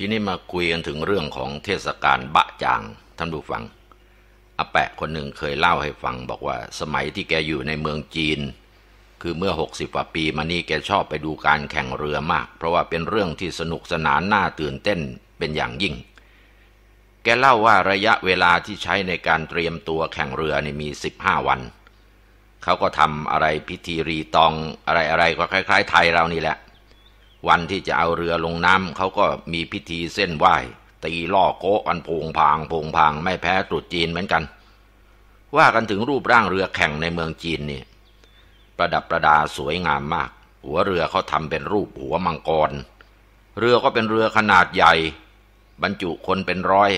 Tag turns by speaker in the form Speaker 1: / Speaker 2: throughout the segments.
Speaker 1: ทีนี้มาคุยกันถึงเรื่องของเทศกาลบะจางท่านผู้ฟังอาแปะคนหนึ่งเคยเล่าให้ฟัง บอกว่าสมัยที่แกอยู่ในเมืองจีน คือเมื่อ 60กว่าปี มานี้แกชอบไปดูการแข่งเรือมาก เพราะว่าเป็นเรื่องที่สนุกสนานน่าตื่นเต้นเป็นอย่างยิ่ง แกเล่าว่าระยะเวลาที่ใช้ในการเตรียมตัวแข่งเรือนี่มี 15 วันเขาก็ทำอะไรพิธีรีตองอะไรอะไรก็คล้าย ๆ ไทยเรานี่แหละวันที่จะเอาเรือลงน้ำเขาก็มีพิธีเส้นไหว้ ตีล่อโกะอันพงพางพงพางไม่แพ้ตรุษจีนเหมือนกัน ว่ากันถึงรูปร่างเรือแข่งในเมืองจีนนี่ ประดับประดาสวยงามมาก หัวเรือเขาทำเป็นรูปหัวมังกร เรือก็เป็นเรือขนาดใหญ่ บรรจุคนเป็นร้อย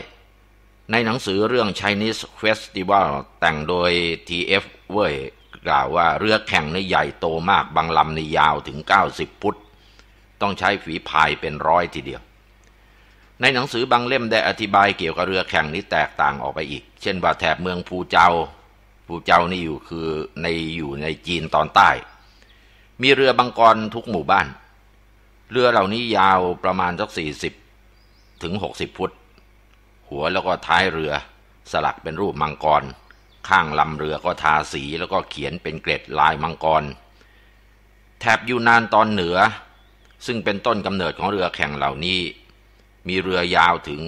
Speaker 1: ในหนังสือเรื่อง Chinese Festival แต่งโดย T.F. เว่ยกล่าวว่าเรือแข่งในใหญ่โตมากบางลำในยาวถึง 90ฟุตต้องใช้ฝีพายเป็นร้อยทีเดียว ในหนังสือบางเล่มได้อธิบายเกี่ยวกับเรือแข่งนี้แตกต่างออกไปอีก เช่นว่าแถบเมืองภูเจาภูเจานี่อยู่คือในอยู่ในจีนตอนใต้ มีเรือบังกรทุกหมู่บ้าน เรือเหล่านี้ยาวประมาณสักสี่สิบถึงหกสิบฟุตหัวแล้วก็ท้ายเรือ สลักเป็นรูปมังกร ข้างลำเรือก็ทาสีแล้วก็เขียนเป็นเกล็ดลายมังกร แถบยูนานตอนเหนือซึ่งเป็นต้นกำเนิดของเรือแข่งเหล่านี้ มีเรือยาวถึง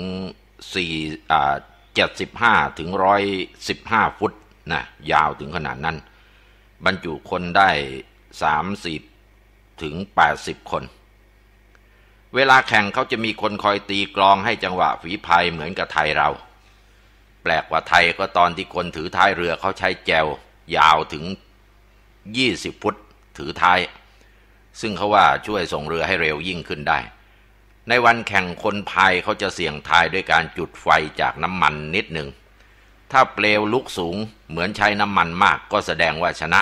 Speaker 1: 4อ่า75 ถึง 115 ฟุต นะยาวถึงขนาดนั้น บรรจุคนได้ 30 ถึง 80 คน เวลาแข่งเขาจะมีคนคอยตีกลองให้จังหวะฝีพายเหมือนกับไทยเรา แปลกกว่าไทยก็ตอนที่คนถือท้ายเรือเขาใช้แจว ยาวถึง 20 ฟุตถือท้ายซึ่งเขาว่าช่วยส่งเรือให้เร็วยิ่งขึ้นได้ ในวันแข่งคนพายเขาจะเสี่ยงทายด้วยการจุดไฟจากน้ำมันนิดหนึ่ง ถ้าเปลวลุกสูงเหมือนใช้น้ำมันมากก็แสดงว่าชนะ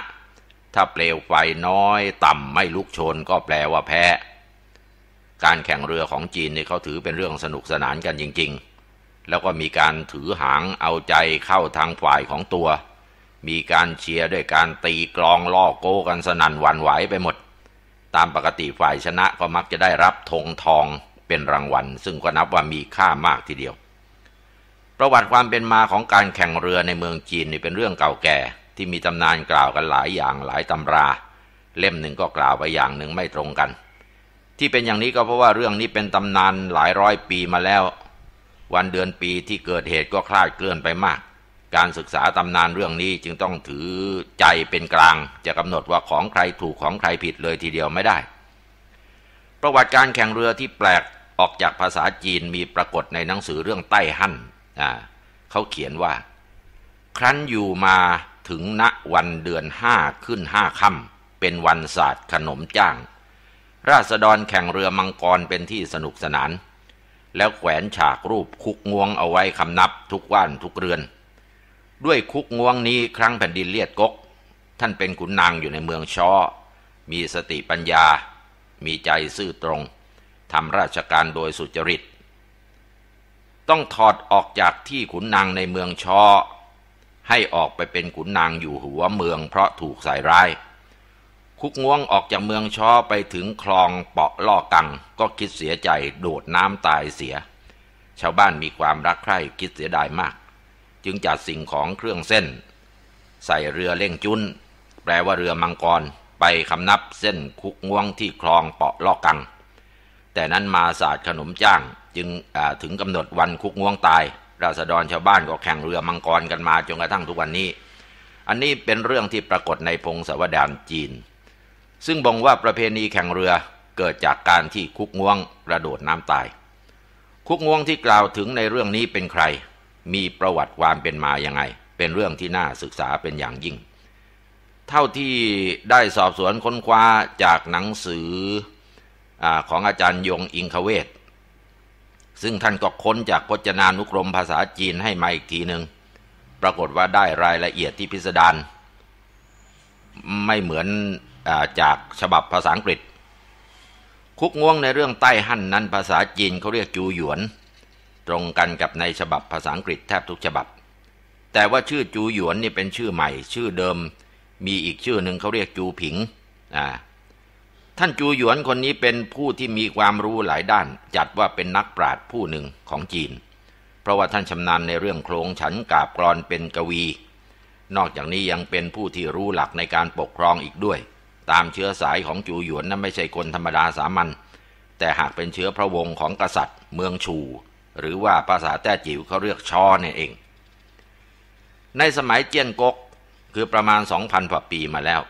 Speaker 1: ถ้าเปลวไฟน้อย ต่ำไม่ลุกโชนก็แปลว่าแพ้ การแข่งเรือของจีนนี่เขาถือเป็นเรื่องสนุกสนานกันจริง ๆ แล้วก็มีการถือหางเอาใจเข้าทางฝ่ายของตัว มีการเชียร์ด้วยการตีกลองล่อโก้กันสนั่นวันไหวไปหมดตามปกติฝ่ายชนะก็มักจะได้รับธงทองเป็นรางวัล ซึ่งก็นับว่ามีค่ามากทีเดียว ประวัติความเป็นมาของการแข่งเรือในเมืองจีนนี่เป็นเรื่องเก่าแก่ ที่มีตำนานกล่าวกันหลายอย่างหลายตำรา เล่มหนึ่งก็กล่าวไปอย่างหนึ่งไม่ตรงกัน ที่เป็นอย่างนี้ก็เพราะว่าเรื่องนี้เป็นตำนานหลายร้อยปีมาแล้ว วันเดือนปีที่เกิดเหตุก็คลาดเคลื่อนไปมากการศึกษาตำนานเรื่องนี้จึงต้องถือใจเป็นกลางจะกำหนดว่าของใครถูกของใครผิดเลยทีเดียวไม่ได้ ประวัติการแข่งเรือที่แปลกออกจากภาษาจีนมีปรากฏในหนังสือเรื่องใต้หั่นเขาเขียนว่า ครั้นอยู่มาถึงณวันเดือนห้าขึ้นห้าค่ำเป็นวันศาสตร์ขนมจ้าง ราษฎรแข่งเรือมังกรเป็นที่สนุกสนาน แล้วแขวนฉากรูปคุกงวงเอาไว้คำนับ ทุกว่านทุกเรือนด้วยคุกงวงนี้ครั้งแผ่นดินเลียดกก ท่านเป็นขุนนางอยู่ในเมืองช้อมีสติปัญญา มีใจซื่อตรงทำราชการโดยสุจริต ต้องถอดออกจากที่ขุนนางในเมืองช้อให้ออกไปเป็นขุนนางอยู่หัวเมืองเพราะถูกใส่ร้ายคุกงวงออกจากเมืองช้อไปถึงคลองเปาะล่อกังก็คิดเสียใจโดดน้ำตายเสีย ชาวบ้านมีความรักใคร่คิดเสียดายมากจึงจัดสิ่งของเครื่องเส้น ใส่เรือเล่งจุนแปลว่าเรือมังกรไปคำนับเส้นคุกง่วงที่คลองเปาะลอกกัง แต่นั้นมาศาสตร์ขนมจ้างจึงถึงกำหนดวันคุกง่วงตาย ราษฎรชาวบ้านก็แข่งเรือมังกรกันมาจนกระทั่งทุกวันนี้ อันนี้เป็นเรื่องที่ปรากฏในพงศาวดารจีน ซึ่งบ่งว่าประเพณีแข่งเรือเกิดจากการที่คุกง่วงกระโดดน้ำตาย คุกง่วงที่กล่าวถึงในเรื่องนี้เป็นใครมีประวัติความเป็นมาอย่างไง เป็นเรื่องที่น่าศึกษาเป็นอย่างยิ่ง เท่าที่ได้สอบสวนค้นคว้าจากหนังสืออของอาจารย์ยงอิงคเวศซึ่งท่านก็ค้นจากพจนานุกรมภาษาจีนให้มาอีกทีหนึ่งปรากฏว่าได้รายละเอียดที่พิสดารไม่เหมือนอจากฉบับภาษาอังกฤษ คุกง่วงในเรื่องใต้หั่นนั้นภาษาจีนเขาเรียกจูหยวนตรงกันกับในฉบับภาษาอังกฤษแทบทุกฉบับ แต่ว่าชื่อจูหยวนนี่เป็นชื่อใหม่ ชื่อเดิมมีอีกชื่อหนึ่งเขาเรียกจูผิง ท่านจูหยวนคนนี้เป็นผู้ที่มีความรู้หลายด้าน จัดว่าเป็นนักปราชญ์ผู้หนึ่งของจีน เพราะว่าท่านชำนาญในเรื่องโครงฉันกาบกรอนเป็นกวี นอกจากนี้ยังเป็นผู้ที่รู้หลักในการปกครองอีกด้วย ตามเชื้อสายของจูหยวนนั้นไม่ใช่คนธรรมดาสามัญ แต่หากเป็นเชื้อพระวงศ์ของกษัตริย์เมืองชูหรือว่าภาษาแต้จิ๋วเขาเรียกชอเนี่ยเอง ในสมัยเจียนกกคือประมาณ 2,000กว่าปีมาแล้ว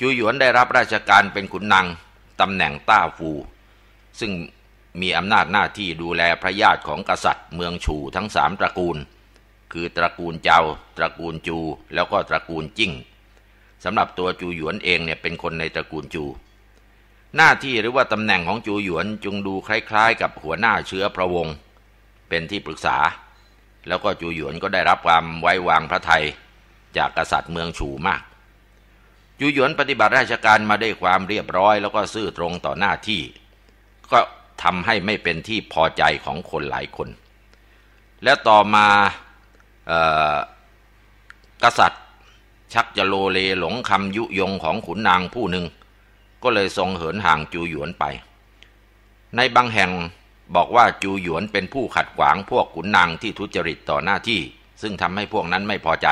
Speaker 1: จูหยวนได้รับราชการเป็นขุนนางตำแหน่งต้าฟู ซึ่งมีอำนาจหน้าที่ดูแลพระญาติของกษัตริย์ เมืองชูทั้งสามตระกูล คือตระกูลเจ้าตระกูลจู แล้วก็ตระกูลจิ้ง สำหรับตัวจูหยวนเองเนี่ยเป็นคนในตระกูลจู หน้าที่หรือว่าตำแหน่งของจูหยวนจึงดูคล้าย ๆ กับหัวหน้าเชื้อพระวงศ์เป็นที่ปรึกษาแล้วก็จูหยวนก็ได้รับความไว้วางพระไทยจากกษัตริย์เมืองฉูมาก จูหยวนปฏิบัติราชการมาได้ความเรียบร้อย แล้วก็ซื่อตรงต่อหน้าที่ ก็ทำให้ไม่เป็นที่พอใจของคนหลายคน แล้วต่อมากษัตริย์ชักจะโลเลหลงคำยุยงของขุนนางผู้หนึ่งก็เลยทรงเหินห่างจูหยวนไป ในบางแห่งบอกว่าจูหยวนเป็นผู้ขัดขวาง พวกขุนนางที่ทุจริตต่อหน้าที่ ซึ่งทำให้พวกนั้นไม่พอใจ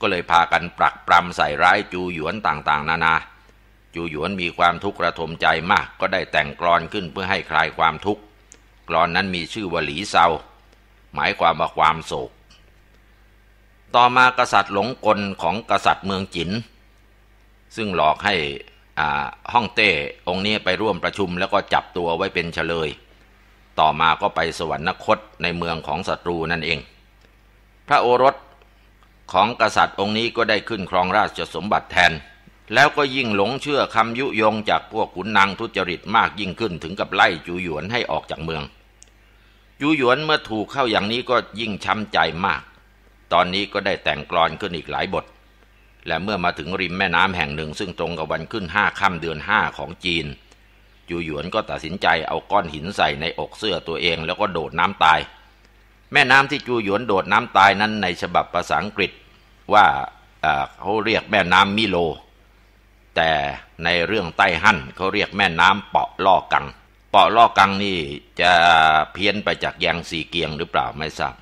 Speaker 1: ก็เลยพากันปรักปรำใส่ร้ายจูหยวนต่างๆ นานา จูหยวนมีความทุกข์ระทมใจมากก็ได้แต่งกรอนขึ้นเพื่อให้คลายความทุกข์กรอนนั้นมีชื่อว่าหลีเซาหมายความว่าความโศก ต่อมากษัตริย์หลงกลของกษัตริย์เมืองจินซึ่งหลอกให้ฮ่องเต้องค์นี้ไปร่วมประชุม แล้วก็จับตัวไว้เป็นเฉลยต่อมาก็ไปสวรรคตในเมืองของศัตรูนั่นเอง พระโอรสของกษัตริย์องค์นี้ก็ได้ขึ้นครองราชสมบัติแทน แล้วก็ยิ่งหลงเชื่อคำยุยงจากพวกขุนนางทุจริตมากยิ่งขึ้นถึงกับไล่จูหยวนให้ออกจากเมือง จูหยวนเมื่อถูกเข้าอย่างนี้ก็ยิ่งช้ำใจมาก ตอนนี้ก็ได้แต่งกลอนขึ้นอีกหลายบท และเมื่อมาถึงริมแม่น้ำแห่งหนึ่ง ซึ่งตรงกับวันขึ้นห้าค่ำเดือนห้าของจีนยูหยวนก็ตัดสินใจเอาก้อนหินใส่ในอกเสื้อตัวเอง แล้วก็โดดน้ำตาย แม่น้ำที่จูหยวนโดดน้ำตายนั้นในฉบับภาษาอังกฤษว่าเขาเรียกแม่น้ำมิโล แต่ในเรื่องใต้หั่นเขาเรียกแม่น้ำเปาะล่อกังเปาะล่อกังนี่จะเพี้ยนไปจากยางสีเกียงหรือเปล่าไม่ทราบ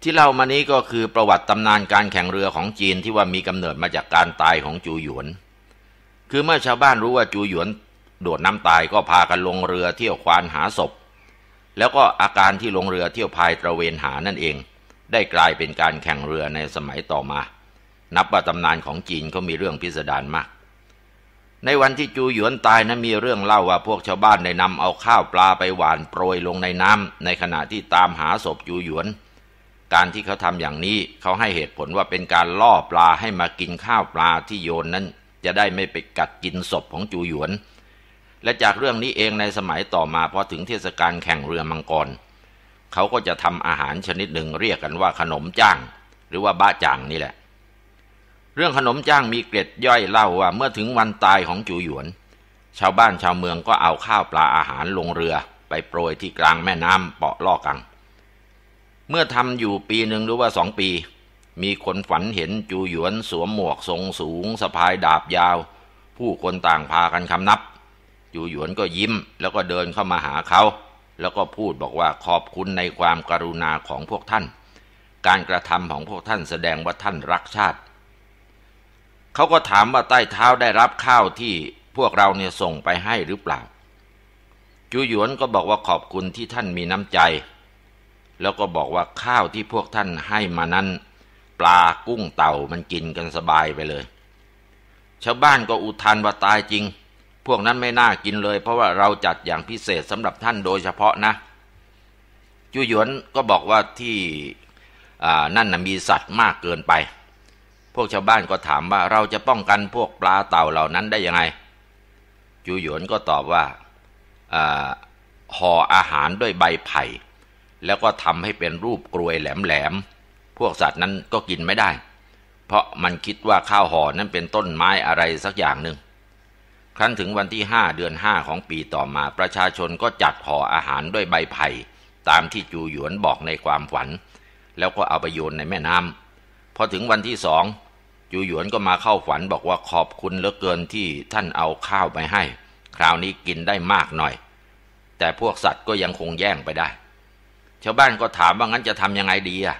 Speaker 1: ที่เล่ามานี้ก็คือประวัติตำนานการแข่งเรือของจีนที่ว่ามีกำเนิดมาจากการตายของจูหยวนคือเมื่อชาวบ้านรู้ว่าจูหยวนโดดน้ำตายก็พากันลงเรือเที่ยวควานหาศพ แล้วก็อาการที่ลงเรือเที่ยวพายตระเวนหานั่นเอง ได้กลายเป็นการแข่งเรือในสมัยต่อมา นับว่าตำนานของจีนก็มีเรื่องพิสดารมาก ในวันที่จูหยวนตายนะั้นมีเรื่องเล่าว่าพวกชาวบ้านได้นำเอาข้าวปลาไปหวานโปรยลงในน้ำในขณะที่ตามหาศพจูหยวน การที่เขาทำอย่างนี้เขาให้เหตุผลว่าเป็นการล่อปลาให้มากินข้าวปลาที่โยนนั้น จะได้ไม่ไปกัดกินศพของจูหยวนเและจากเรื่องนี้เองในสมัยต่อมาพอถึงเทศกาลแข่งเรือมังกรเขาก็จะทำอาหารชนิดหนึ่งเรียกกันว่าขนมจ้าง หรือว่าบ้าจ่างนี่แหละ เรื่องขนมจ้างมีเกร็ดย่อยเล่าว่าเมื่อถึงวันตายของจูหยวน ชาวบ้านชาวเมืองก็เอาข้าวปลาอาหารลงเรือ ไปโปรยที่กลางแม่น้ำเปาะล่อกังเมื่อทำอยู่ปีหนึ่งหรือว่าสองปี มีคนฝันเห็นจูหยวน สวมหมวกทรงสูงสะพายดาบยาว ผู้คนต่างพากันคำนับอยู่หยวนก็ยิ้มแล้วก็เดินเข้ามาหาเขา แล้วก็พูดบอกว่าขอบคุณในความกรุณาของพวกท่าน การกระทำของพวกท่านแสดงว่าท่านรักชาติ เขาก็ถามว่าใต้เท้าได้รับข้าวที่พวกเราเนี่ยส่งไปให้หรือเปล่าจูหยวนก็บอกว่าขอบคุณที่ท่านมีน้ำใจ แล้วก็บอกว่าข้าวที่พวกท่านให้มานั้น ปลากุ้งเต่ามันกินกันสบายไปเลย ชาวบ้านก็อุทานว่าตายจริงพวกนั้นไม่น่ากินเลยเพราะว่าเราจัดอย่างพิเศษสำหรับท่านโดยเฉพาะนะ จุยหยวนก็บอกว่าที่นั่นนะมีสัตว์มากเกินไป พวกชาวบ้านก็ถามว่าเราจะป้องกันพวกปลาเต่าเหล่านั้นได้ยังไง จุยหยวนก็ตอบว่าห่ออาหารด้วยใบไผ่ แล้วก็ทำให้เป็นรูปกรวยแหลมๆ พวกสัตว์นั้นก็กินไม่ได้ เพราะมันคิดว่าข้าวห่อนั้นเป็นต้นไม้อะไรสักอย่างหนึ่งครั้นถึงวันที่ห้าเดือนห้าของปีต่อมา ประชาชนก็จัดห่ออาหารด้วยใบไผ่ ตามที่จูหยวนบอกในความฝัน แล้วก็เอาไปโยนในแม่น้ำพอถึงวันที่สองจูหยวนก็มาเข้าฝันบอกว่าขอบคุณเหลือเกินที่ท่านเอาข้าวไปให้ คราวนี้กินได้มากหน่อย แต่พวกสัตว์ก็ยังคงแย่งไปได้ชาวบ้านก็ถามว่างั้นจะทำยังไงดีอ่ะ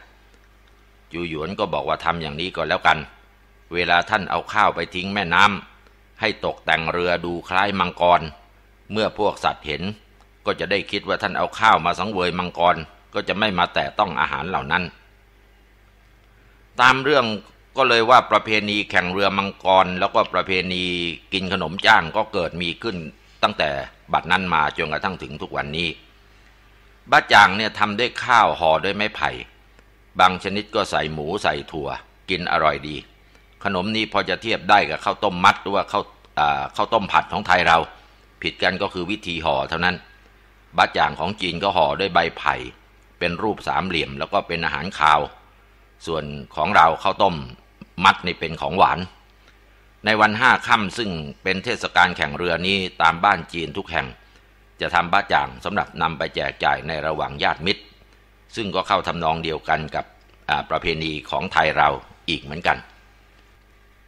Speaker 1: จูหยวนก็บอกว่าทำอย่างนี้ก็แล้วกัน เวลาท่านเอาข้าวไปทิ้งแม่น้ำให้ตกแต่งเรือดูคล้ายมังกร เมื่อพวกสัตว์เห็น ก็จะได้คิดว่าท่านเอาข้าวมาสังเวยมังกรก็จะไม่มาแต่ต้องอาหารเหล่านั้น ตามเรื่องก็เลยว่าประเพณีแข่งเรือมังกร แล้วก็ประเพณีกินขนมจ้างก็เกิดมีขึ้นตั้งแต่บัดนั้นมาจนกระทั่งถึงทุกวันนี้บ้าจางเนี่ยทำด้วยข้าวห่อด้วยไม้ไผ่ บางชนิดก็ใส่หมูใส่ถั่วกินอร่อยดีขนมนี้พอจะเทียบได้กับข้าวต้มมัดหรือว่าข้าวข้าวต้มผัดของไทยเรา ผิดกันก็คือวิธีห่อ เท่านั้นบอจ่างของจีนก็ห่อด้วยใบไผ่เป็นรูปสามเหลี่ยม แล้วก็เป็นอาหารคาว ส่วนของเราข้าวต้มมัดนี่เป็นของหวาน ในวันห้าค่ำซึ่งเป็นเทศกาลแข่งเรือนี้ตามบ้านจีนทุกแห่ง จะทำบาจ่างสำหรับนำไปแจกจ่ายในระหว่างญาติมิตร ซึ่งก็เข้าทำนองเดียวกันกับประเพณีของไทยเราอีกเหมือนกัน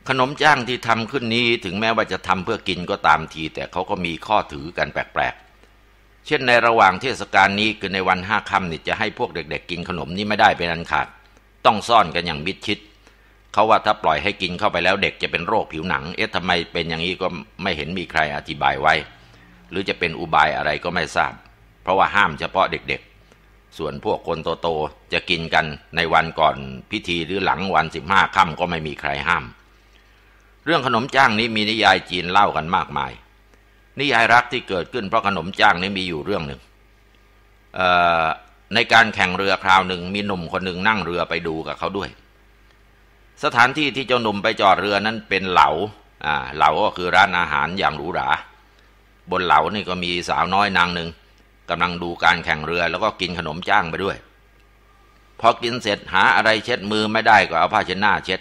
Speaker 1: ขนมจ้างที่ทำขึ้นนี้ถึงแม้ว่าจะทำเพื่อกินก็ตามที แต่เขาก็มีข้อถือกันแปลกๆ เช่นในระหว่างเทศกาลนี้คือในวันห้าค่ำนี่จะให้พวกเด็กๆกินขนมนี้ไม่ได้เป็นอันขาด ต้องซ่อนกันอย่างมิดชิดเขาว่าถ้าปล่อยให้กินเข้าไปแล้วเด็กจะเป็นโรคผิวหนังเอ๊ะทำไมเป็นอย่างนี้ก็ไม่เห็นมีใครอธิบายไว้ หรือจะเป็นอุบายอะไรก็ไม่ทราบ เพราะว่าห้ามเฉพาะเด็ก ๆ ส่วนพวกคนโตๆจะกินกันในวันก่อนพิธีหรือหลังวันสิบห้าค่ำก็ไม่มีใครห้ามเรื่องขนมจ้างนี้มีนิยายจีนเล่ากันมากมายนิยายรักที่เกิดขึ้นเพราะขนมจ้างนี้มีอยู่เรื่องหนึ่งในการแข่งเรือคราวหนึ่งมีหนุ่มคนหนึ่งนั่งเรือไปดูกับเขาด้วย สถานที่ที่เจ้าหนุ่มไปจอดเรือนั้นเป็นเหลาเหลาก็คือร้านอาหารอย่างหรูหราบนเหลานี่ก็มีสาวน้อยนางหนึ่งกำลังดูการแข่งเรือ แล้วก็กินขนมจ้างไปด้วยพอกินเสร็จหาอะไรเช็ดมือไม่ได้ก็เอาผ้าเช็ดหน้าเช็ด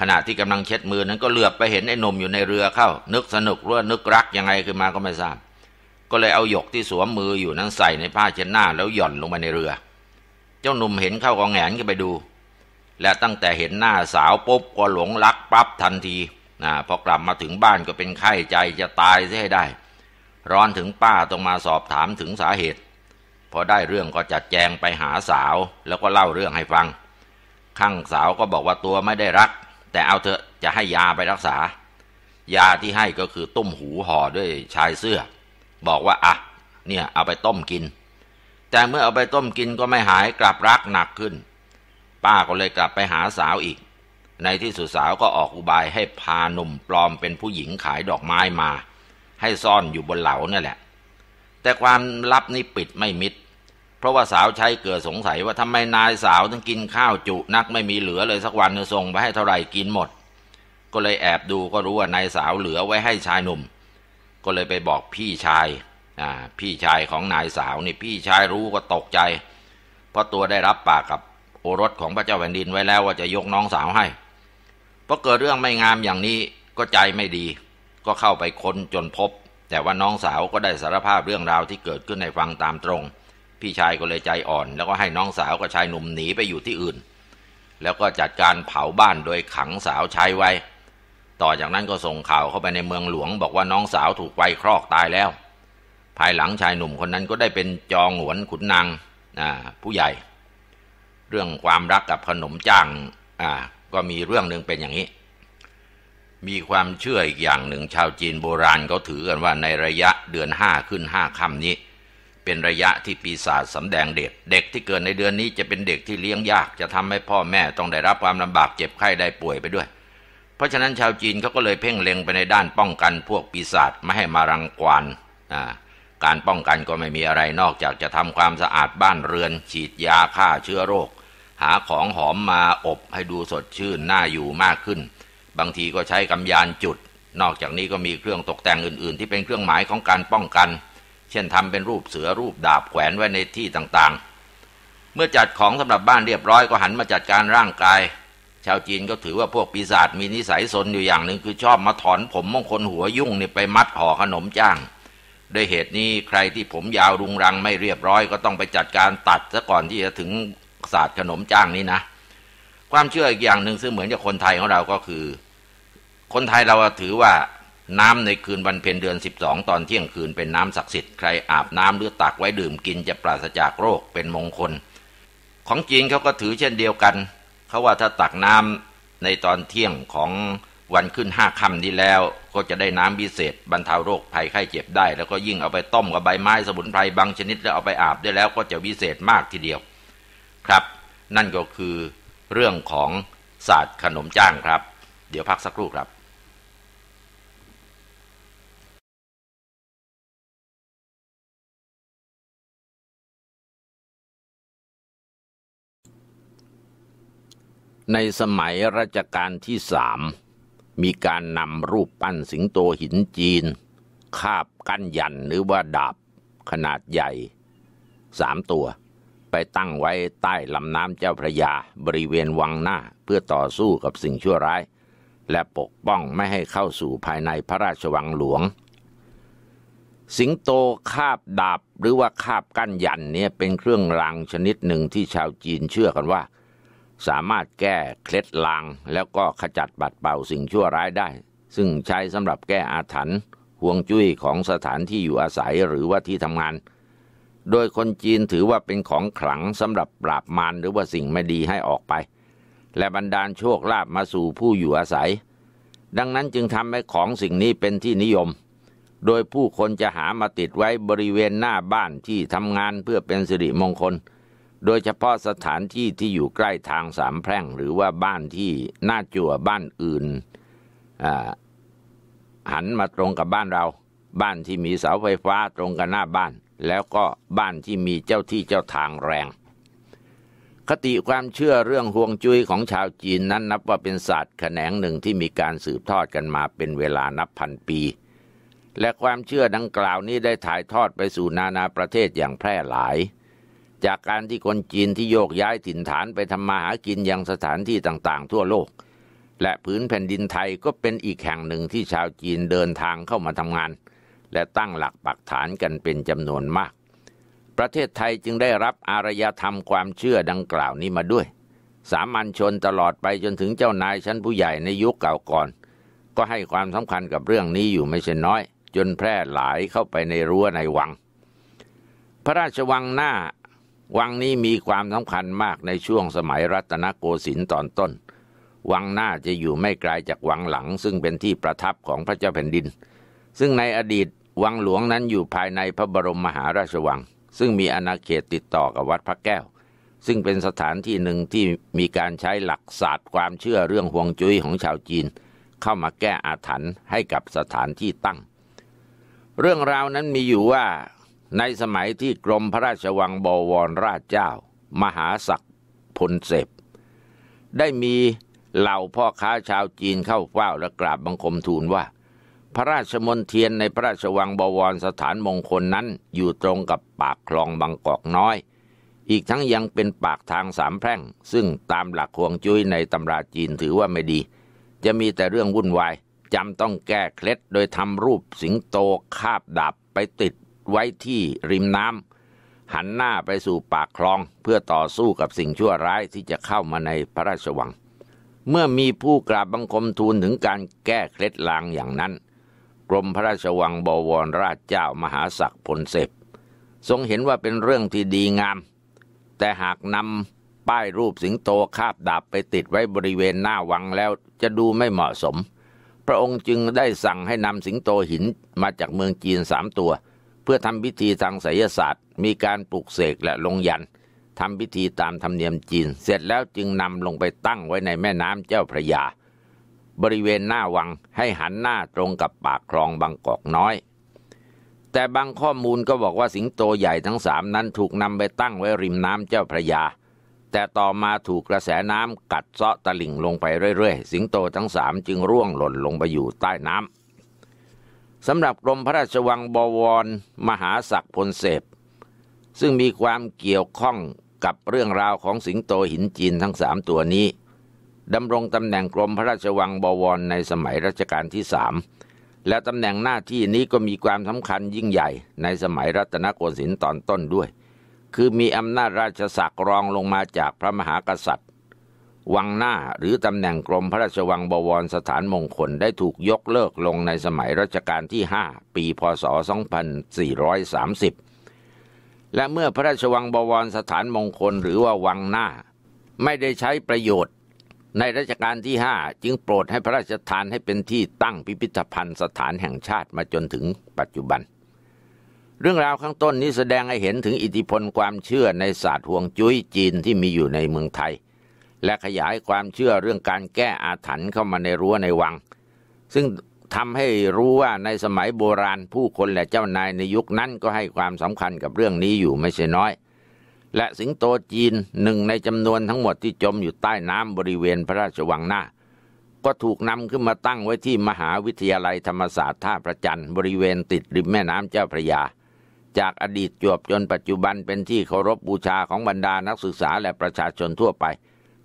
Speaker 1: ขณะที่กำลังเช็ดมือนั้นก็เหลือบไปเห็นไอ้นมอยู่ในเรือเข้า นึกสนุกหรือนึกรักยังไงขึ้นมาก็ไม่ทราบ ก็เลยเอาหยกที่สวมมืออยู่นั้นใส่ในผ้าเช็ดหน้าแล้วหย่อนลงไปในเรือ เจ้าหนุ่มเห็นเข้าก็แงนขึ้นไปดู และตั้งแต่เห็นหน้าสาวปุ๊บก็หลงรักปั๊บทันที นะ พอกลับมาถึงบ้านก็เป็นไข้ใจจะตายซะให้ได้ ร้อนถึงป้าต้องมาสอบถามถึงสาเหตุ พอได้เรื่องก็จัดแจงไปหาสาว แล้วก็เล่าเรื่องให้ฟัง ข้างสาวก็บอกว่าตัวไม่ได้รักแต่เอาเถอะจะให้ยาไปรักษา ยาที่ให้ก็คือต้มหูห่อด้วยชายเสื้อบอกว่า อ่ะเนี่ยเอาไปต้มกิน แต่เมื่อเอาไปต้มกินก็ไม่หายกลับรักหนักขึ้น ป้าก็เลยกลับไปหาสาวอีก ในที่สุดสาวก็ออกอุบายให้พาหนุ่มปลอมเป็นผู้หญิงขายดอกไม้มา ให้ซ่อนอยู่บนเหลาเนี่ยแหละแต่ความลับนี้ปิดไม่มิดเพราะว่าสาวใช้เกิดสงสัยว่าทำไมนายสาวถึงกินข้าวจุนักไม่มีเหลือเลยสักวันส่งไปให้เท่าไหร่กินหมด ก็เลยแอบดูก็รู้ว่านายสาวเหลือไว้ให้ชายหนุ่ม ก็เลยไปบอกพี่ชายพี่ชายของนายสาวนี่พี่ชายรู้ก็ตกใจ เพราะตัวได้รับปากกับโอรสของพระเจ้าแผ่นดินไว้แล้วว่าจะยกน้องสาวให้พอเกิดเรื่องไม่งามอย่างนี้ก็ใจไม่ดี ก็เข้าไปค้นจนพบ แต่ว่าน้องสาวก็ได้สารภาพเรื่องราวที่เกิดขึ้นในฟังตามตรงพี่ชายก็เลยใจอ่อน แล้วก็ให้น้องสาวกับชายหนุ่มหนีไปอยู่ที่อื่น แล้วก็จัดการเผาบ้านโดยขังสาวชายไว้ ต่อจากนั้นก็ส่งข่าวเข้าไปในเมืองหลวงบอกว่าน้องสาวถูกไฟครอกตายแล้ว ภายหลังชายหนุ่มคนนั้นก็ได้เป็นจองหวนขุนนางผู้ใหญ่ เรื่องความรักกับขนมจ้างก็มีเรื่องหนึ่งเป็นอย่างนี้ มีความเชื่ออีกอย่างหนึ่งชาวจีนโบราณเขาถือกันว่าในระยะเดือนห้าขึ้นห้าค่ำนี้เป็นระยะที่ปีศาจสำแดงเด็ก เด็กที่เกิดในเดือนนี้จะเป็นเด็กที่เลี้ยงยาก จะทำให้พ่อแม่ต้องได้รับความลำบากเจ็บไข้ได้ป่วยไปด้วย เพราะฉะนั้นชาวจีนเขาก็เลยเพ่งเล็งไปในด้านป้องกัน พวกปีศาจไม่ให้มารังควาน การป้องกันก็ไม่มีอะไรนอกจากจะทำความสะอาดบ้านเรือน ฉีดยาฆ่าเชื้อโรค หาของหอมมาอบให้ดูสดชื่นน่าอยู่มากขึ้น บางทีก็ใช้กำยานจุด นอกจากนี้ก็มีเครื่องตกแต่งอื่นๆ ที่เป็นเครื่องหมายของการป้องกันเช่นทำเป็นรูปเสือรูปดาบแขวนไว้ในที่ต่างๆ เมื่อจัดของสำหรับบ้านเรียบร้อยก็หันมาจัดการร่างกาย ชาวจีนก็ถือว่าพวกปีศาจมีนิสัยสนอยู่อย่างหนึ่ง คือชอบมาถอนผมมงคลหัวยุ่งเนี่ยไปมัดห่อขนมจ้าง ด้วยเหตุนี้ใครที่ผมยาวรุงรังไม่เรียบร้อยก็ต้องไปจัดการตัดซะก่อนที่จะถึงศาสตร์ขนมจ้างนี้นะ ความเชื่ออีกอย่างหนึ่งซึ่งเหมือนกับคนไทยของเรา ก็คือ คนไทยเราถือว่าน้ำในคืนวันเพ็ญเดือน 12 ตอนเที่ยงคืนเป็นน้ำศักดิ์สิทธิ์ ใครอาบน้ำหรือตักไว้ดื่มกินจะปราศจากโรคเป็นมงคล ของจีนเขาก็ถือเช่นเดียวกัน เขาว่าถ้าตักน้ำในตอนเที่ยงของวันขึ้นห้าค่ำนี้แล้ว ก็จะได้น้ำพิเศษ บรรเทาโรคภัยไข้เจ็บได้แล้วก็ยิ่งเอาไปต้มกับใบไม้ สมุนไพรบางชนิดแล้วเอาไปอาบได้แล้วก็จะวิเศษมากทีเดียวครับ นั่นก็คือเรื่องของศาสตร์ขนมจ้างครับ เดี๋ยวพักสักครู่ครับในสมัยรัชกาลที่สามมีการนำรูปปั้นสิงโตหินจีนคาบกั้นยันหรือว่าดาบขนาดใหญ่สามตัวไปตั้งไว้ใต้ลำน้ำเจ้าพระยาบริเวณวังหน้าเพื่อต่อสู้กับสิ่งชั่วร้าย และปกป้องไม่ให้เข้าสู่ภายในพระราชวังหลวง สิงโตคาบดาบหรือว่าคาบกั้นยันเนี่ยเป็นเครื่องรางชนิดหนึ่งที่ชาวจีนเชื่อกันว่าสามารถแก้เคล็ดลาง แล้วก็ขจัดบัดเป่าสิ่งชั่วร้ายได้ ซึ่งใช้สำหรับแก้อาถรรพ์ห่วงจุ้ยของสถานที่อยู่อาศัยหรือว่าที่ทำงาน โดยคนจีนถือว่าเป็นของขลังสำหรับปราบมารหรือว่าสิ่งไม่ดีให้ออกไป และบรรดาลโชคลาภมาสู่ผู้อยู่อาศัย ดังนั้นจึงทำให้ของสิ่งนี้เป็นที่นิยม โดยผู้คนจะหามาติดไว้บริเวณหน้าบ้านที่ทำงานเพื่อเป็นสิริมงคลโดยเฉพาะสถานที่ที่อยู่ใกล้ทางสามแพร่งหรือว่าบ้านที่หน้าจั่วบ้านอื่นหันมาตรงกับบ้านเรา บ้านที่มีเสาไฟฟ้าตรงกับหน้าบ้าน แล้วก็บ้านที่มีเจ้าที่เจ้าทางแรง คติความเชื่อเรื่องห่วงจุ้ยของชาวจีนนั้นนับว่าเป็นศาสตร์แขนงหนึ่งที่มีการสืบทอดกันมาเป็นเวลานับพันปี และความเชื่อดังกล่าวนี้ได้ถ่ายทอดไปสู่นานาประเทศอย่างแพร่หลายจากการที่คนจีนที่โยกย้ายถิ่นฐานไปทำมาหากินยังสถานที่ต่างๆ ทั่วโลก และพื้นแผ่นดินไทยก็เป็นอีกแห่งหนึ่งที่ชาวจีนเดินทางเข้ามาทำงาน และตั้งหลักปักฐานกันเป็นจำนวนมาก ประเทศไทยจึงได้รับอารยธรรมความเชื่อดังกล่าวนี้มาด้วย สามัญชนตลอดไปจนถึงเจ้านายชั้นผู้ใหญ่ในยุคเก่าก่อน ก็ให้ความสำคัญกับเรื่องนี้อยู่ไม่ใช่น้อย จนแพร่หลายเข้าไปในรั้วในวัง พระราชวังหน้าวังนี้มีความสำคัญมากในช่วงสมัยรัตนโกสินทร์ตอนต้น วังหน้าจะอยู่ไม่ไกลาจาก วังหลัง ซึ่งเป็นที่ประทับของพระเจ้าแผ่นดิน ซึ่งในอดีตวังหลวงนั้นอยู่ภายในพระบรมมหาราชวัง ซึ่งมีอาณาเขตติดต่อกับวัดพระแก้ว ซึ่งเป็นสถานที่หนึ่งที่มีการใช้หลักศาสตร์ความเชื่อเรื่องห่วงจุ้ยของชาวจีน เข้ามาแก้อาถรรพ์ให้กับสถานที่ตั้ง เรื่องราวนั้นมีอยู่ว่าในสมัยที่กรมพระราชวังบวรราชเจ้า มหาศักดิ์พลเสพ ได้มีเหล่าพ่อค้าชาวจีนเข้าเฝ้าและกราบบังคมทูลว่า พระราชมนเทียนในพระราชวังบวรสถานมงคลนั้นอยู่ตรงกับปากคลองบางกอกน้อย อีกทั้งยังเป็นปากทางสามแพร่ง ซึ่งตามหลักควงจุ้ยในตำราจีนถือว่าไม่ดี จะมีแต่เรื่องวุ่นวาย จำต้องแก้เคล็ดโดยทำรูปสิงโตคาบดาบไปติดไว้ที่ริมน้ำหันหน้าไปสู่ปากคลองเพื่อต่อสู้กับสิ่งชั่วร้ายที่จะเข้ามาในพระราชวัง เมื่อมีผู้กราบบังคมทูลถึงการแก้เคล็ดลางอย่างนั้น กรมพระราชวังบวรราชเจ้ามหาศักดิ์พลเสพทรงเห็นว่าเป็นเรื่องที่ดีงาม แต่หากนำป้ายรูปสิงโตคาบดาบไปติดไว้บริเวณหน้าวังแล้วจะดูไม่เหมาะสม พระองค์จึงได้สั่งให้นำสิงโตหินมาจากเมืองจีนสามตัวเพื่อทำพิธีทางไสยศาสตร์ มีการปลุกเสกและลงยันทำพิธีตามธรรมเนียมจีนเสร็จแล้วจึงนำลงไปตั้งไว้ในแม่น้ำเจ้าพระยา บริเวณหน้าวังให้หันหน้าตรงกับปากคลองบางกอกน้อย แต่บางข้อมูลก็บอกว่าสิงโตใหญ่ทั้งสามนั้นถูกนำไปตั้งไว้ริมน้ำเจ้าพระยา แต่ต่อมาถูกกระแสน้ำกัดเซาะตะลิ่งลงไปเรื่อยๆ สิงโตทั้งสามจึงร่วงหล่นลงไปอยู่ใต้น้ำสำหรับกรมพระราชวังบวร มหาศักดิ์พลเสพ ซึ่งมีความเกี่ยวข้องกับเรื่องราวของสิงโตหินจีนทั้งสามตัวนี้ดำรงตำแหน่งกรมพระราชวังบวรในสมัยรัชกาลที่สามและตำแหน่งหน้าที่นี้ก็มีความสำคัญยิ่งใหญ่ในสมัยรัตนโกสินทร์ตอนต้นด้วย คือมีอำนาจราชสักรองลงมาจากพระมหากษัตริย์วังหน้าหรือตำแหน่งกรมพระราชวังบวรสถานมงคลได้ถูกยกเลิกลงในสมัยรัชกาลที่ 5 ปีพศ 2430 และเมื่อพระราชวังบวรสถานมงคลหรือว่าวังหน้า ไม่ได้ใช้ประโยชน์ในรัชกาลที่ 5 จึงโปรดให้พระราชทานให้เป็นที่ตั้งพิพิธภัณฑ์ สถานแห่งชาติมาจนถึงปัจจุบัน เรื่องราวข้างต้นนี้แสดงให้เห็นถึงอิทธิพลความเชื่อในศาสตร์ฮวงจุ้ยจีนที่มีอยู่ในเมืองไทยและขยายความเชื่อเรื่องการแก้อาถรรพ์เข้ามาในรั้วในวัง ซึ่งทำให้รู้ว่าในสมัยโบราณผู้คนและเจ้านายในยุคนั้นก็ให้ความสำคัญกับเรื่องนี้อยู่ไม่ใช่น้อย และสิงโตจีนหนึ่งในจำนวนทั้งหมดที่จมอยู่ใต้น้ำบริเวณพระราชวังหน้า ก็ถูกนำขึ้นมาตั้งไว้ที่มหาวิทยาลัยธรรมศาสตร์ท่าประจันบริเวณติดริมแม่น้ำเจ้าพระยา จากอดีตจวบจนปัจจุบัน เป็นที่เคารพบูชาของบรรดานักศึกษาและประชาชนทั่วไป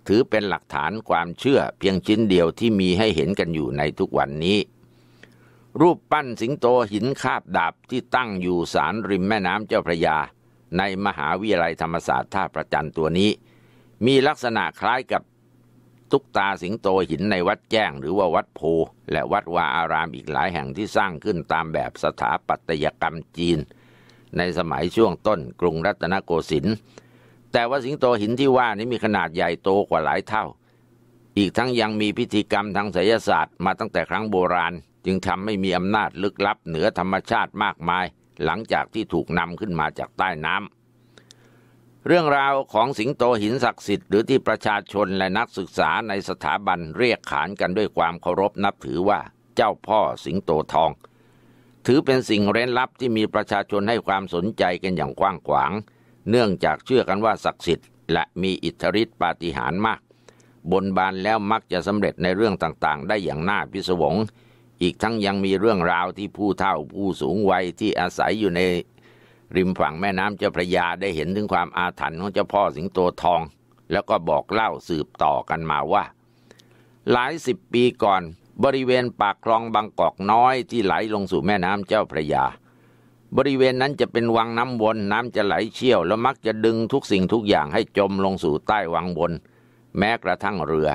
Speaker 1: ถือเป็นหลักฐานความเชื่อเพียงชิ้นเดียวที่มีให้เห็นกันอยู่ในทุกวันนี้ รูปปั้นสิงโตหินคาบดาบที่ตั้งอยู่สารริมแม่น้ำเจ้าพระยา ในมหาวิทยาลัยธรรมศาสตร์ท่าประจันตัวนี้ มีลักษณะคล้ายกับตุ๊กตาสิงโตหินในวัดแจ้งหรือว่าวัดโพและวัดวาอารามอีกหลายแห่งที่สร้างขึ้นตามแบบสถาปัตยกรรมจีน ในสมัยช่วงต้นกรุงรัตนโกสินทร์แต่ว่าสิงโตหินที่ว่านี้มีขนาดใหญ่โตกว่าหลายเท่า อีกทั้งยังมีพิธีกรรมทางไสยศาสตร์มาตั้งแต่ครั้งโบราณจึงทำไม่มีอำนาจลึกลับเหนือธรรมชาติมากมายหลังจากที่ถูกนำขึ้นมาจากใต้น้ำเรื่องราวของสิงโตหินศักดิ์สิทธิ์หรือที่ประชาชนและนักศึกษาในสถาบันเรียกขานกันด้วยความเคารพนับถือว่าเจ้าพ่อสิงโตทอง ถือเป็นสิ่งเร้นลับที่มีประชาชนให้ความสนใจกันอย่างกว้างขวางางเนื่องจากเชื่อกันว่าศักดิ์สิทธิ์และมีอิทธิฤทธิ์ปาฏิหาริย์มาก บนบานแล้วมักจะสำเร็จในเรื่องต่างๆ ได้อย่างน่าพิศวง อีกทั้งยังมีเรื่องราวที่ผู้เฒ่าผู้สูงวัยที่อาศัยอยู่ในริมฝั่งแม่น้ำเจ้าพระยาได้เห็นถึงความอาถรรพ์ของเจ้าพ่อสิงโตทอง แล้วก็บอกเล่าสืบต่อกันมาว่า หลายสิบปีก่อนบริเวณปากคลองบางกอกน้อยที่ไหลลงสู่แม่น้ำเจ้าพระยาบริเวณนั้นจะเป็นวังน้ำวนน้ำจะไหลเชี่ยวและมักจะดึงทุกสิ่งทุกอย่างให้จมลงสู่ใต้วังวนแม้กระทั่งเรือ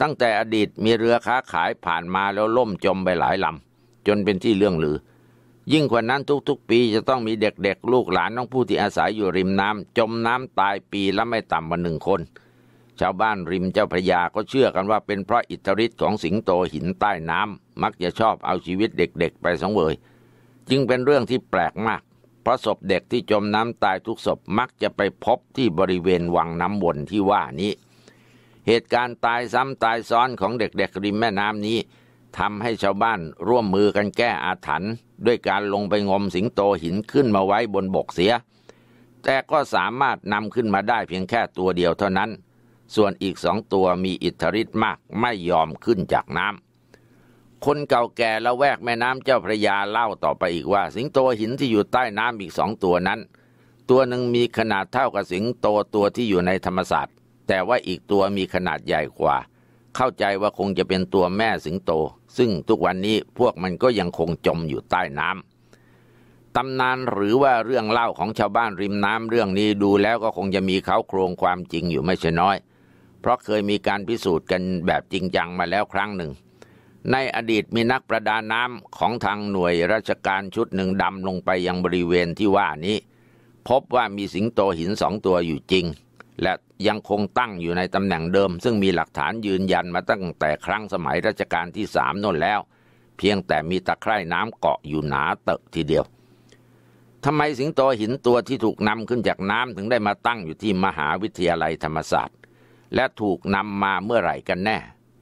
Speaker 1: ตั้งแต่อดีตมีเรือค้าขายผ่านมาแล้วล่มจมไปหลายลำจนเป็นที่เรื่องลือ ยิ่งกว่านั้นทุก ๆ ปีจะต้องมีเด็กๆลูกหลานน้องผู้ที่อาศัยอยู่ริมน้ำจมน้ำตายปีละไม่ต่ำกว่าหนึ่งคน ชาวบ้านริมเจ้าพระยาก็เชื่อกันว่าเป็นเพราะอิทธิฤทธิ์ของสิงโตหินใต้น้ำมักจะชอบเอาชีวิตเด็กๆ ไปสังเวยจึงเป็นเรื่องที่แปลกมากเพราะศพเด็กที่จมน้ำตายทุกศพมักจะไปพบที่บริเวณวังน้ำวนที่ว่านี้ เหตุการณ์ตายซ้ำตายซ้อนของเด็กๆริมแม่น้ำนี้ทำให้ชาวบ้านร่วมมือกันแก้อาถรรพ์ด้วยการลงไปงมสิงโตหินขึ้นมาไว้บนบกเสีย แต่ก็สามารถนำขึ้นมาได้เพียงแค่ตัวเดียวเท่านั้น ส่วนอีกสองตัวมีอิทธิฤทธิ์มากไม่ยอมขึ้นจากน้ำคนเก่าแก่และแวกแม่น้ำเจ้าพระยาเล่าต่อไปอีกว่าสิงโตหินที่อยู่ใต้น้ำอีกสองตัวนั้น ตัวหนึ่งมีขนาดเท่ากับสิงโตตัวที่อยู่ในธรรมศาสตร์แต่ว่าอีกตัวมีขนาดใหญ่กว่า เข้าใจว่าคงจะเป็นตัวแม่สิงโต ซึ่งทุกวันนี้พวกมันก็ยังคงจมอยู่ใต้น้ำตำนานหรือว่าเรื่องเล่าของชาวบ้านริมน้ำเรื่องนี้ดูแล้วก็คงจะมีเขาโครงความจริงอยู่ไม่ใช่น้อย เพราะเคยมีการพิสูจน์กันแบบจริงจังมาแล้วครั้งหนึ่งในอดีตมีนักประดาน้ำของทางหน่วยราชการชุดหนึ่งดำลงไปยังบริเวณที่ว่านี้ พบว่ามีสิงโตหินสองตัวอยู่จริง และยังคงตั้งอยู่ในตำแหน่งเดิม ซึ่งมีหลักฐานยืนยันมาตั้งแต่ครั้งสมัยรัชกาลที่สามน่นแล้ว เพียงแต่มีตะไคร่น้ำ เกาะอยู่หนาเตอะทีเดียว ทำไมสิงโตหินตัวที่ถูกนำขึ้นจากน้ำถึงได้มาตั้งอยู่ที่มหาวิทยาลัยธรรมศาสตร์ และถูกนำมาเมื่อไหร่กันแน่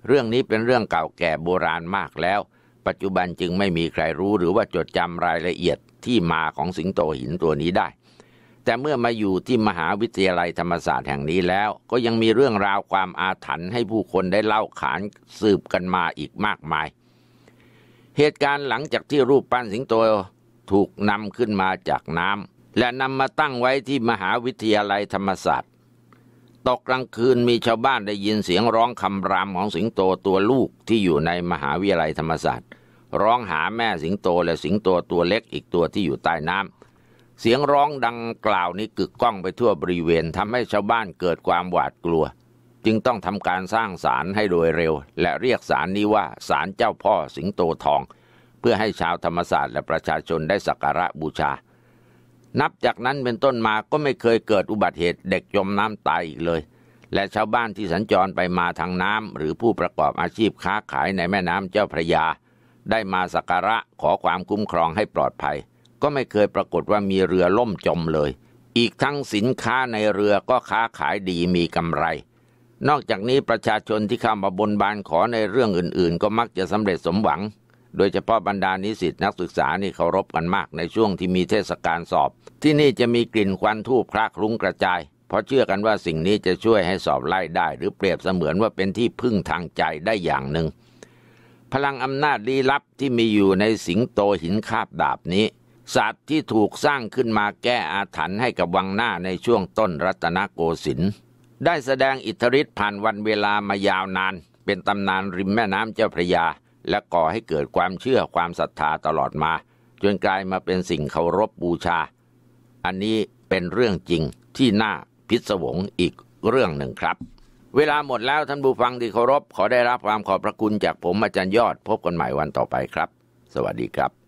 Speaker 1: เรื่องนี้เป็นเรื่องเก่าแก่โบราณมากแล้ว ปัจจุบันจึงไม่มีใครรู้หรือว่าจดจำรายละเอียดที่มาของสิงโตหินตัวนี้ได้ แต่เมื่อมาอยู่ที่มหาวิทยาลัยธรรมศาสตร์แห่งนี้แล้ว ก็ยังมีเรื่องราวความอาถรรพ์ให้ผู้คนได้เล่าขานสืบกันมาอีกมากมาย เหตุการณ์หลังจากที่รูปปั้นสิงโตถูกนำขึ้นมาจากน้ำและนำมาตั้งไว้ที่มหาวิทยาลัยธรรมศาสตร์ตกกลางคืนมีชาวบ้านได้ยินเสียงร้องคำรามของสิงโตตัวลูกที่อยู่ในมหาวิทยาลัยธรรมศาสตร์ ร้องหาแม่สิงโตและสิงโตตัวเล็กอีกตัวที่อยู่ใต้น้ำเสียงร้องดังกล่าวนี้กึกก้องไปทั่วบริเวณทำให้ชาวบ้านเกิดความหวาดกลัว จึงต้องทำการสร้างศาลให้โดยเร็ว และเรียกศาลนี้ว่าศาลเจ้าพ่อสิงโตทอง เพื่อให้ชาวธรรมศาสตร์ และประชาชนได้สักการะบูชานับจากนั้นเป็นต้นมาก็ไม่เคยเกิดอุบัติเหตุเด็กจมน้ำตายอีกเลย และชาวบ้านที่สัญจรไปมาทางน้ำหรือผู้ประกอบอาชีพค้าขายในแม่น้ำเจ้าพระยา ได้มาสักการะขอความคุ้มครองให้ปลอดภัย ก็ไม่เคยปรากฏว่ามีเรือล่มจมเลย อีกทั้งสินค้าในเรือก็ค้าขายดีมีกำไร นอกจากนี้ประชาชนที่เข้ามาบนบานขอในเรื่องอื่นๆ ก็มักจะสำเร็จสมหวังโดยเฉพาะบรรดานิสิตนักศึกษานี่เคารพกันมากในช่วงที่มีเทศกาลสอบ ที่นี่จะมีกลิ่นควันทูบคลาคลุ้งกระจายเพราะเชื่อกันว่าสิ่งนี้จะช่วยให้สอบไล่ได้หรือเปรียบเสมือนว่าเป็นที่พึ่งทางใจได้อย่างหนึ่ง พลังอำนาจลี้ลับที่มีอยู่ในสิงโตหินคาบดาบนี้ สัตว์ที่ถูกสร้างขึ้นมาแก้อาถรรพ์ให้กับวังหน้าในช่วงต้นรัตนโกสินทร์ได้แสดงอิทธิฤทธิ์ผ่านวันเวลามายาวนาน เป็นตำนานริมแม่น้ำเจ้าพระยาและก่อให้เกิดความเชื่อความศรัทธาตลอดมา จนกลายมาเป็นสิ่งเคารพบบูชา อันนี้เป็นเรื่องจริงที่น่าพิศวงอีกเรื่องหนึ่งครับ เวลาหมดแล้วท่านผู้ฟังที่เคารพขอได้รับความขอบพระคุณจากผมอาจารย์ยอด พบกันใหม่วันต่อไปครับ สวัสดีครับ